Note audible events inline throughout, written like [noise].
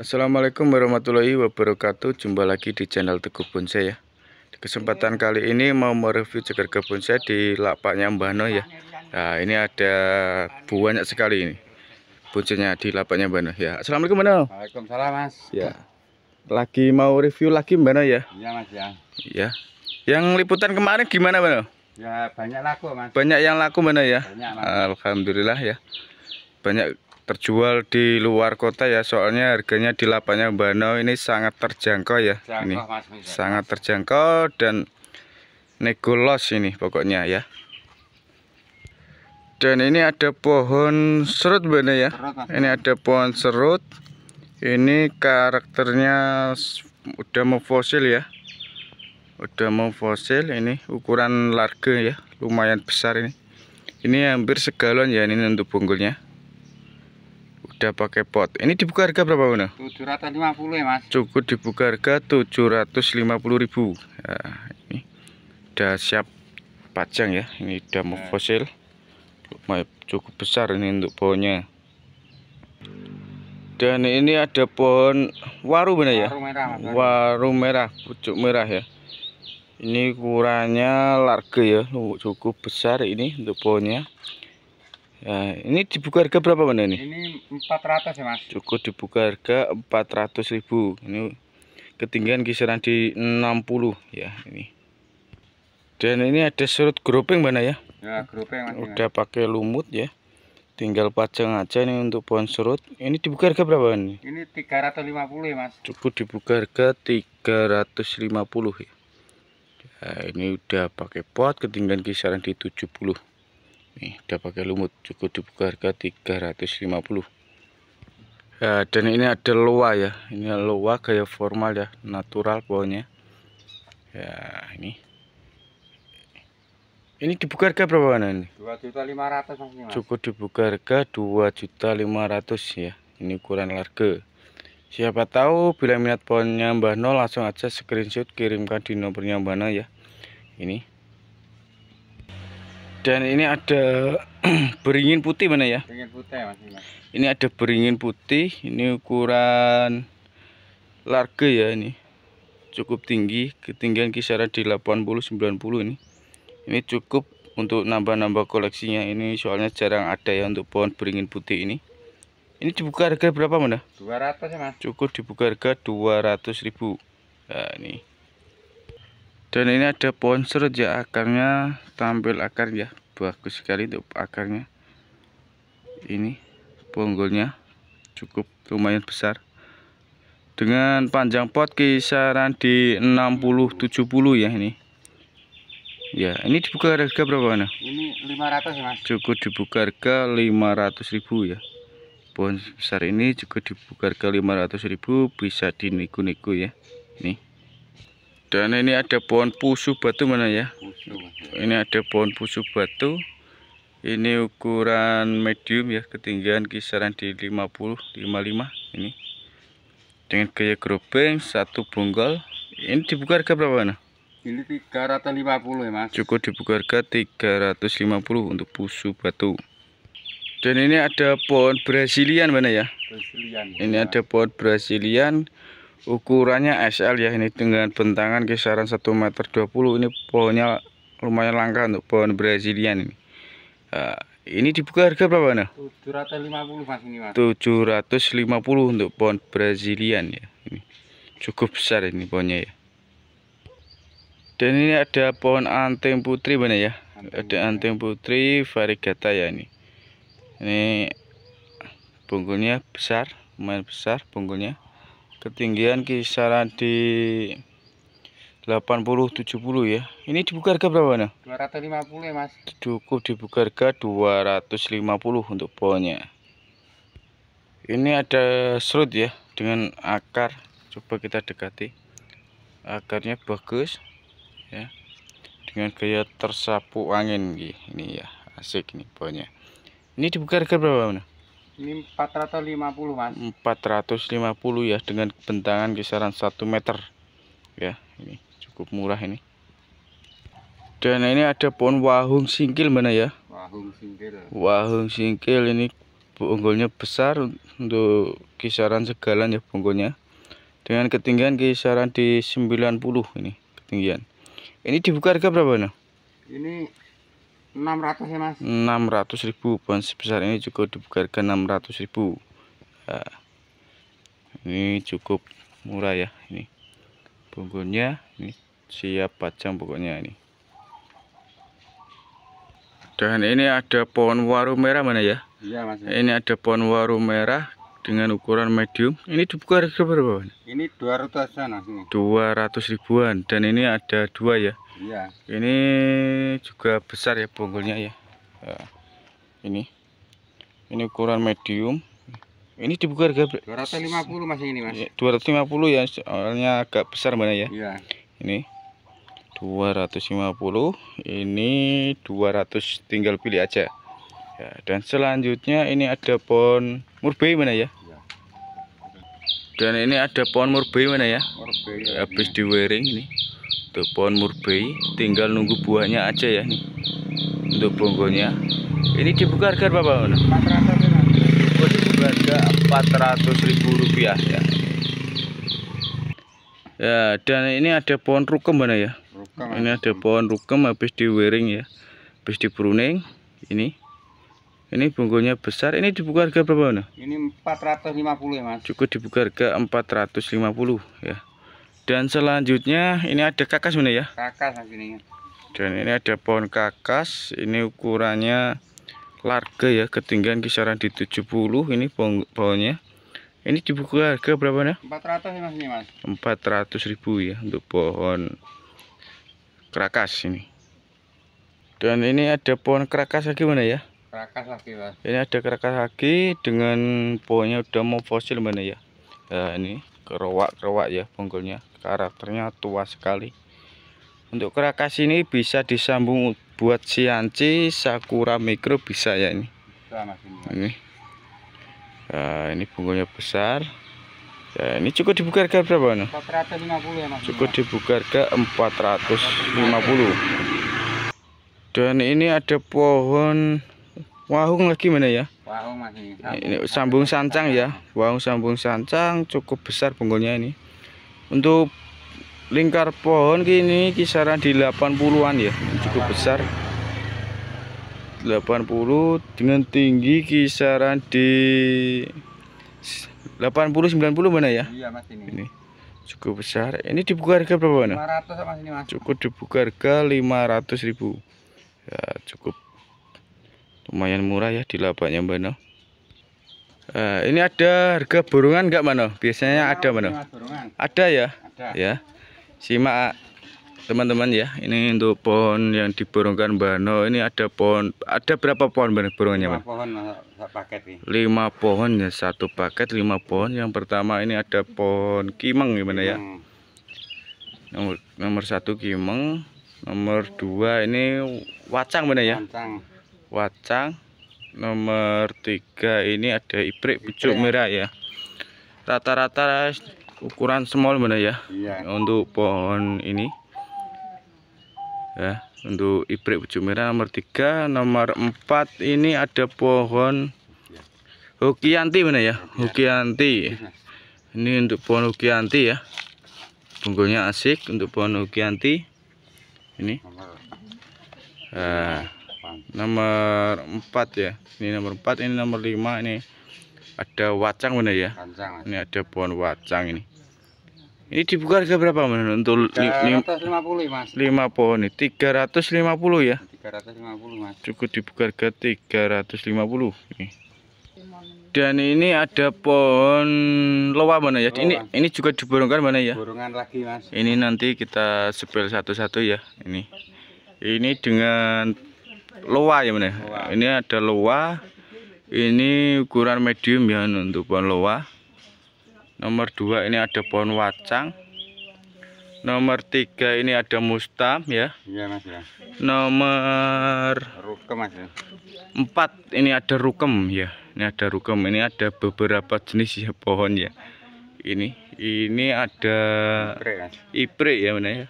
Assalamualaikum warahmatullahi wabarakatuh Jumpa lagi di channel Teguh Bonsai ya Di kesempatan kali ini mau mereview ceker kebun saya di lapaknya Mbah No ya Nah ini ada banyak sekali ini Bonsainya di lapaknya Mbah No ya Assalamualaikum Mbah No Waalaikumsalam Mas Ya Lagi mau review lagi Mbah No ya Iya Mas ya Ya Yang liputan kemarin gimana Mbah No Ya banyak laku Mas Banyak yang laku Mbah No ya banyak, Alhamdulillah ya Banyak terjual di luar kota ya soalnya harganya di lapaknya Bano ini sangat terjangkau ya terjangkau, ini mas, sangat terjangkau dan negolos ini pokoknya ya dan ini ada pohon serut benar ya serut, ini ada pohon serut ini karakternya udah mau fosil ya udah mau fosil ini ukuran large ya lumayan besar ini ini hampir segalon ya ini untuk punggulnya sudah pakai pot. Ini dibuka harga berapa, Bang? 750 ya, Mas. Cukup dibuka harga 750.000. Ya, nah, ini udah siap pajang ya. Ini udah mau fosil. Cukup besar ini untuk pohonnya. Dan ini ada pohon waru benar ya? Waru merah. Mas. Waru merah, pucuk merah ya. Ini ukurannya large ya, cukup besar ini untuk pohonnya. Ya, ini dibuka harga berapa Bang ini? Ini 400 ya, Mas. Cukup dibuka harga ribu Ini ketinggian kisaran di 60 ya ini. Dan ini ada surut groping mana ya? Ya, groping Mas. Udah ya. pakai lumut ya. Tinggal pajang aja ini untuk pohon surut. Ini dibuka harga berapa ini? Ini 350 ya, Mas. Cukup dibuka harga 350 ya. Nah, ini udah pakai pot ketinggian kisaran di 70 nih udah pakai lumut cukup dibuka harga 350 ya, dan ini ada loa ya ini loa kayak formal ya natural pohonnya ya ini ini dibuka harga berapa mana ini? 2.500 Cukup dibuka harga 2.500 ya. Ini ukuran large. Siapa tahu bila minat pohonnya Mbah nol langsung aja screenshot kirimkan di nomornya Mbah Nol ya. Ini dan ini ada [clears throat] beringin putih mana ya? Beringin putih mas. Ini ada beringin putih. Ini ukuran large ya ini. Cukup tinggi, ketinggian kisaran di 80-90 ini. Ini cukup untuk nambah-nambah koleksinya. Ini soalnya jarang ada ya untuk pohon beringin putih ini. Ini dibuka harga berapa mana? 200 ya mas. Cukup dibuka harga 200 ribu. Nah ini dan ini ada pohon ya akarnya tampil akar ya bagus sekali untuk akarnya ini bonggolnya cukup lumayan besar dengan panjang pot kisaran di 60-70 ya ini ya ini dibuka harga berapa mana? ini 500 ya mas cukup dibuka harga 500 ribu ya pohon besar ini cukup dibuka harga 500 ribu bisa diniku-niku ya nih dan ini ada pohon pusu batu mana ya? ya ini ada pohon pusu batu ini ukuran medium ya ketinggian kisaran di 50 55 ini dengan gaya grobeng satu bonggol ini dibuka harga berapa mana ini 350 ya mas cukup dibuka harga 350 untuk pusu batu dan ini ada pohon brasilian mana ya brasilian, ini ya. ada pohon brasilian ukurannya SL ya ini dengan bentangan kisaran 1 meter 20 ini pohonnya lumayan langka untuk pohon Brazilian ini uh, ini dibuka harga berapa nah? 750 mas ini mas 750 untuk pohon Brazilian ya ini cukup besar ini pohonnya ya dan ini ada pohon anting putri mana ya anting ada anting putri varigata ya ini ini bungkulnya besar lumayan besar bungkulnya ketinggian kisaran di 80 70 ya. Ini dibuka harga berapa, Nah? 250 ya, Mas. Cukup dibuka harga 250 untuk pohonnya. Ini ada serut ya dengan akar. Coba kita dekati. Akarnya bagus ya. Dengan gaya tersapu angin Ini ya, asik nih pohonnya. Ini dibuka harga berapa, Nah? Ini 450 mas. 450 ya dengan bentangan kisaran 1 meter. Ya ini cukup murah ini. Dan ini ada pohon wahung singkil mana ya? Wahung singkil. Wahung singkil ini bonggolnya besar untuk kisaran segalan ya bonggolnya. Dengan ketinggian kisaran di 90 ini ketinggian. Ini dibuka harga berapa nih? Ini 600 ya mas 600 ribu pohon sebesar ini cukup dibuka harga 600 ribu nah, ini cukup murah ya ini bungkunya ini siap pajang pokoknya ini dan ini ada pohon waru merah mana ya iya mas ini ada pohon waru merah dengan ukuran medium ini dibuka harga berapa ini dua ratusan. Dua ini 200 ribuan dan ini ada dua ya Iya. Ini juga besar ya bonggolnya ya. Eh, ini. Ini ukuran medium. Ini dibuka harga 250 masih ini, Mas. 250 iya, ya, soalnya agak besar mana ya? Iya. Ini 250, ini 200 tinggal pilih aja. Ya, dan selanjutnya ini ada pohon murbei mana ya? Iya. Dan ini ada pohon murbei mana ya? Murbei. Ya, habis ini. Untuk pohon murbei tinggal nunggu buahnya aja ya nih. Untuk bonggolnya. Ini dibuka harga berapa, mana? harga 400 ribu rupiah ya. Ya, dan ini ada pohon rukem mana ya? Rukem. Ini ada pohon rukem habis di wiring ya. Habis di pruning. Ini. Ini bonggolnya besar. Ini dibuka harga berapa, mana? Ini 450 ya, Mas. Cukup dibuka harga 450 ya dan selanjutnya ini ada kakas mana ya kakas ini dan ini ada pohon kakas ini ukurannya larga ya ketinggian kisaran di 70 ini pohon pohonnya ini dibuka harga berapa nih? 400 ratus mas, ini mas. 400 ribu ya untuk pohon kerakas ini. Dan ini ada pohon kerakas lagi mana ya? Kerakas lagi mas. Ini ada kerakas lagi dengan pohonnya udah mau fosil mana ya? Nah ini kerowak-kerowak ya bonggolnya karakternya tua sekali untuk kerakas ini bisa disambung buat sianci sakura mikro bisa ya ini ini nah, ini bonggolnya besar ya ini cukup dibuka harga berapa nih? 450 ya cukup dibuka harga 450 dan ini ada pohon wahung lagi mana ya ini sambung sancang ya. Wahung sambung sancang cukup besar bonggolnya ini. Untuk lingkar pohon kini kisaran di 80-an ya, cukup besar. 80 dengan tinggi kisaran di 80 90 mana ya? Iya, Mas ini. ini cukup besar. Ini dibuka harga berapa, mana? 500 ini Mas. Cukup dibuka harga 500.000. Ya, cukup lumayan murah ya di lapaknya mana Uh, eh, ini ada harga burungan nggak mana Biasanya nah, ada mana Ada ya? Ada. Ya. Simak teman-teman ya. Ini untuk pohon yang diburungkan bano. Ini ada pohon ada berapa pohon Mano burungnya lima pohon paket lima pohon ya, satu paket lima pohon. Yang pertama ini ada pohon kimeng gimana ya? Nomor nomor satu kimeng, nomor dua ini wacang benar ya? wacang nomor tiga ini ada ibrik pucuk ya. merah ya rata-rata ukuran small mana ya iya. untuk pohon ini ya untuk ibrik pucuk merah nomor tiga nomor empat ini ada pohon hukianti mana ya iya. hukianti iya. ini untuk pohon hukianti ya punggulnya asik untuk pohon hukianti ini nah nomor 4 ya ini nomor 4 ini nomor 5 ini ada wacang mana ya Kancang, ini ada pohon wacang ini ini dibuka harga berapa mana untuk 350 mas 5 pohon ini 350 ya 350 mas cukup dibuka harga 350 ini dan ini ada pohon loa mana ya loa. ini ini juga diborongkan mana ya borongan lagi mas ini nanti kita sebel satu-satu ya ini ini dengan loa ya mana ini ada loa ini ukuran medium ya untuk pohon loa nomor dua ini ada pohon wacang nomor tiga ini ada mustam ya, Iya mas, ya. nomor rukem mas, ya. empat ini ada rukem ya ini ada rukem ini ada beberapa jenis ya pohon ya ini ini ada ipre, ya mana ya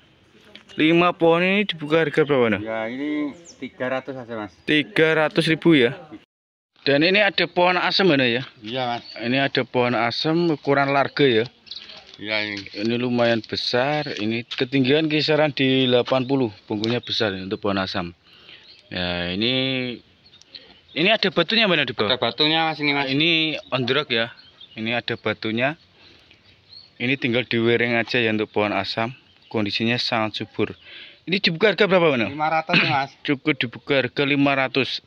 lima pohon ini dibuka harga berapa nah? ya ini 300 aja mas 300 ribu ya dan ini ada pohon asem mana ya, ya iya mas ini ada pohon asem ukuran larga ya iya ini. Iya. ini lumayan besar ini ketinggian kisaran di 80 punggungnya besar ya, untuk pohon asam ya ini ini ada batunya mana di bawah ada batunya mas ini mas ini rock ya ini ada batunya ini tinggal diwering aja ya untuk pohon asam kondisinya sangat subur ini dibuka harga berapa, Mas? 500, Mas. [clears throat] Cukup dibuka harga 500.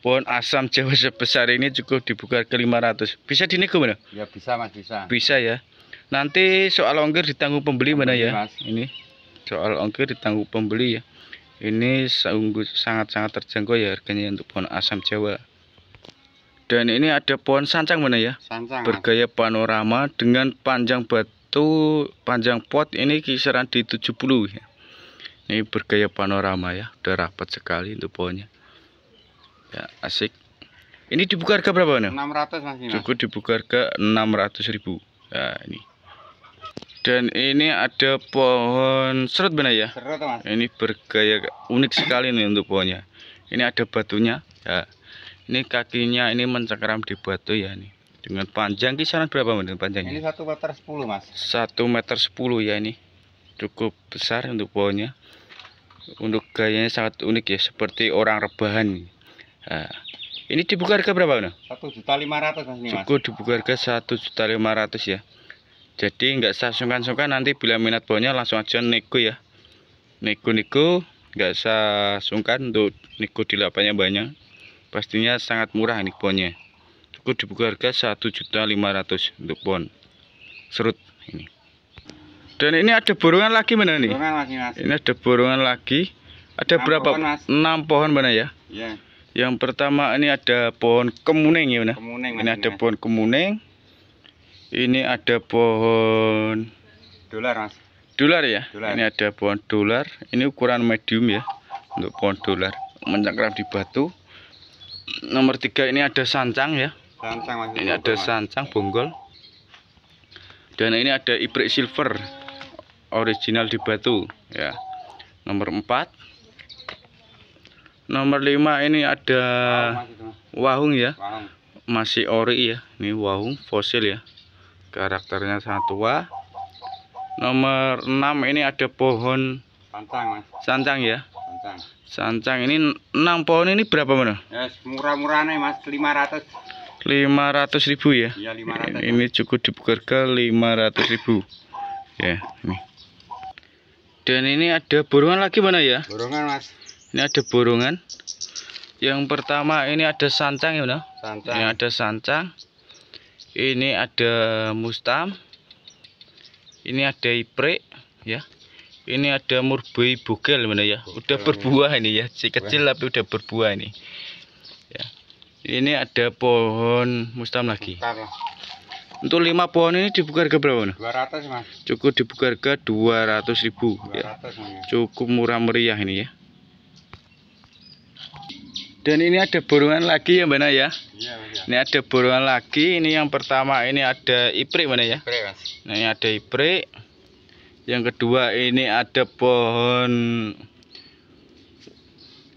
Pohon asam Jawa sebesar ini cukup dibuka harga 500. Bisa dinego, Mas? Ya, bisa, Mas, bisa. Bisa ya. Nanti soal ongkir ditanggung pembeli, pembeli mana ya? Mas. Ini soal ongkir ditanggung pembeli ya. Ini sangat-sangat terjangkau ya harganya untuk pohon asam Jawa. Dan ini ada pohon sancang mana ya? Sancang. Bergaya panorama dengan panjang batu, panjang pot ini kisaran di 70 ya ini bergaya panorama ya udah rapat sekali untuk pohonnya ya asik ini dibuka harga berapa nih? 600 mas cukup dibuka harga 600 ribu ya ini dan ini ada pohon serut benar ya serut mas ini bergaya unik sekali nih untuk pohonnya ini ada batunya ya ini kakinya ini mencengkeram di batu ya nih dengan panjang kisaran berapa menit panjangnya ini satu meter sepuluh mas Satu meter sepuluh ya ini cukup besar untuk pohonnya untuk gayanya sangat unik ya seperti orang rebahan nah, ini dibuka harga berapa nih? Satu juta lima ratus Cukup dibuka harga satu juta lima ratus ya. Jadi nggak usah sungkan-sungkan nanti bila minat bawahnya langsung aja nego ya. Nego-nego nggak usah sungkan untuk nego di lapanya banyak. Pastinya sangat murah nih bonnya. Cukup dibuka harga satu juta lima ratus untuk bon serut ini. Dan ini ada burungan lagi mana nih? Burungan lagi mas. Ini ada burungan lagi. Ada 6 berapa? Pohon, mas. pohon mana ya? Iya. Yang pertama ini ada pohon kemuning ya mana? Kemuning. Mas, ini mas. ada pohon kemuning. Ini ada pohon dolar mas. Dolar ya. Dular. Ini ada pohon dolar. Ini ukuran medium ya untuk pohon dolar Mencakram di batu. Nomor tiga ini ada sancang ya. Sancang Ini ada sancang bonggol dan ini ada ibrik silver original di batu ya nomor 4 nomor 5 ini ada wahung ya masih ori ya ini wahung fosil ya karakternya sangat tua nomor 6 ini ada pohon sancang mas. sancang ya sancang sancang ini 6 pohon ini berapa mana yes, murah-murah nih mas 500 500 ribu ya, ya 500. Ini, ini cukup dibuker ke 500 ribu ya ini dan ini ada burungan lagi mana ya? Burungan mas. Ini ada burungan. Yang pertama ini ada sancang ya mana? Sancang. Ini ada sancang. Ini ada mustam. Ini ada ipre ya. Ini ada murbei bugel mana ya? Bukil, udah berbuah ini ya. Si kecil tapi udah berbuah ini. Ya. Ini ada pohon mustam lagi. Mustam. Untuk 5 pohon ini dibuka harga berapa? Nah? 200, Mas. Cukup dibuka harga 200.000 200, ya. ya. Cukup murah meriah ini ya. Dan ini ada borongan lagi ya, Mbak ya? Iya, ya. Ini ada borongan lagi. Ini yang pertama ini ada ipre, mana ya? Ipre, Mas. Nah, ini ada ipre. Yang kedua ini ada pohon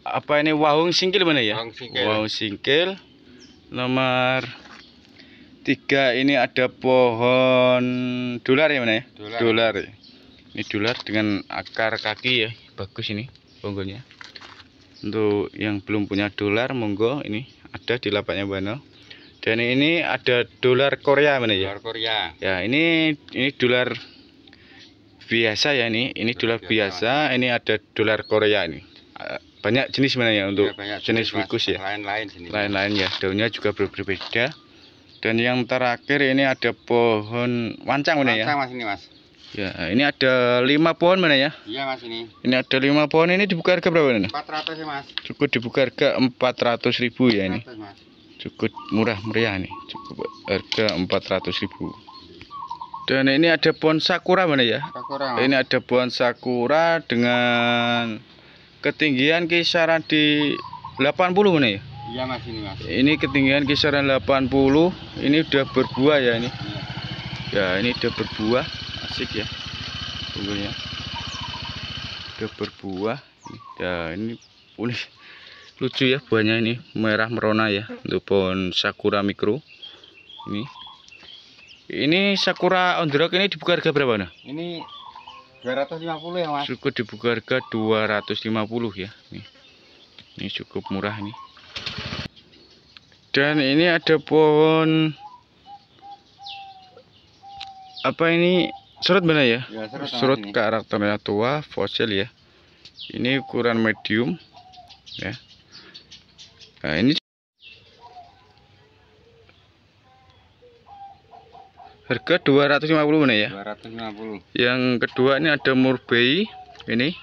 apa ini wahung singkil mana ya? Wahung singkil. Wahung singkil nomor tiga ini ada pohon dolar ya mana ya dolar, ini dolar dengan akar kaki ya bagus ini bonggolnya untuk yang belum punya dolar monggo ini ada di lapaknya Bano dan ini ada dolar Korea mana ya dolar Korea ya ini ini dolar biasa ya ini ini dolar biasa, ini ada dolar Korea ini banyak jenis mana ya untuk ya, jenis fikus ya lain-lain lain-lain ya daunnya juga berbeda dan yang terakhir ini ada pohon wancang mana ya? mas ini mas. Ya, ini ada lima pohon mana ya? Iya mas ini. Ini ada lima pohon ini dibuka harga berapa nih? 400 ya mas. Cukup dibuka harga empat ratus ribu ya ini. Cukup murah meriah nih. Cukup harga empat ratus ribu. Dan ini ada pohon sakura mana ya? Sakura. Mas. Ini ada pohon sakura dengan ketinggian kisaran di 80 mana ya? Iya mas ini mas. Ini ketinggian kisaran 80. Ini udah berbuah ya ini. Ya, ini udah berbuah. Asik ya. Bunganya. Udah berbuah. Ya ini unik. Lucu ya buahnya ini merah merona ya untuk pohon sakura mikro. Ini. Ini sakura on the rock ini dibuka harga berapa nah? Ini 250 ya mas. Cukup dibuka harga 250 ya. Ini, Ini cukup murah nih dan ini ada pohon apa ini surut mana ya, ya surut, surut karakternya tua fosil ya ini ukuran medium ya nah ini harga 250 mana ya 250 yang kedua ini ada murbei ini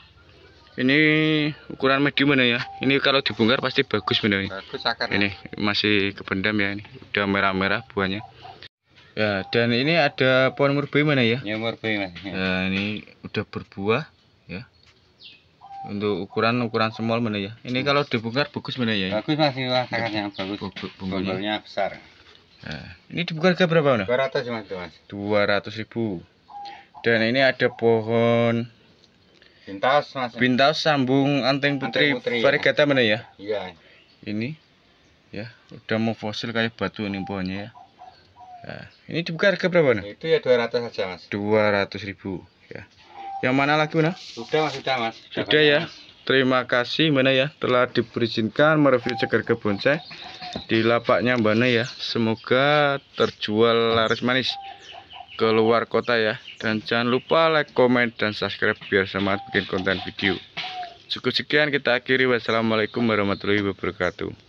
ini ukuran medium ini ya ini kalau dibongkar pasti bagus bener ini bagus akar ini masih kebendam ya ini udah merah-merah buahnya ya dan ini ada pohon murbei mana ya ya murbei mas ya. ya ini udah berbuah ya untuk ukuran ukuran small mana ya ini kalau dibongkar bagus benar ya bagus masih lah akarnya bagus Bunganya besar Nah, ini dibuka harga berapa, dua ratus Mas. 200 ribu Dan ini ada pohon Bintas Mas. Bintas sambung anting putri, anting putri ya. mana ya? Iya. Ini ya, udah mau fosil kayak batu ini pohonnya ya. Nah, ini dibuka harga berapa, nih? Itu ya 200 aja, Mas. 200 ribu ya. Yang mana lagi, Nah? Sudah, Mas, sudah, Mas. Sudah, sudah ya. Mas. Terima kasih mana ya telah diperizinkan mereview ceker ke bonsai di lapaknya mana ya. Semoga terjual laris manis keluar kota ya. Dan jangan lupa like, comment, dan subscribe biar semangat bikin konten video. Cukup sekian kita akhiri. Wassalamualaikum warahmatullahi wabarakatuh.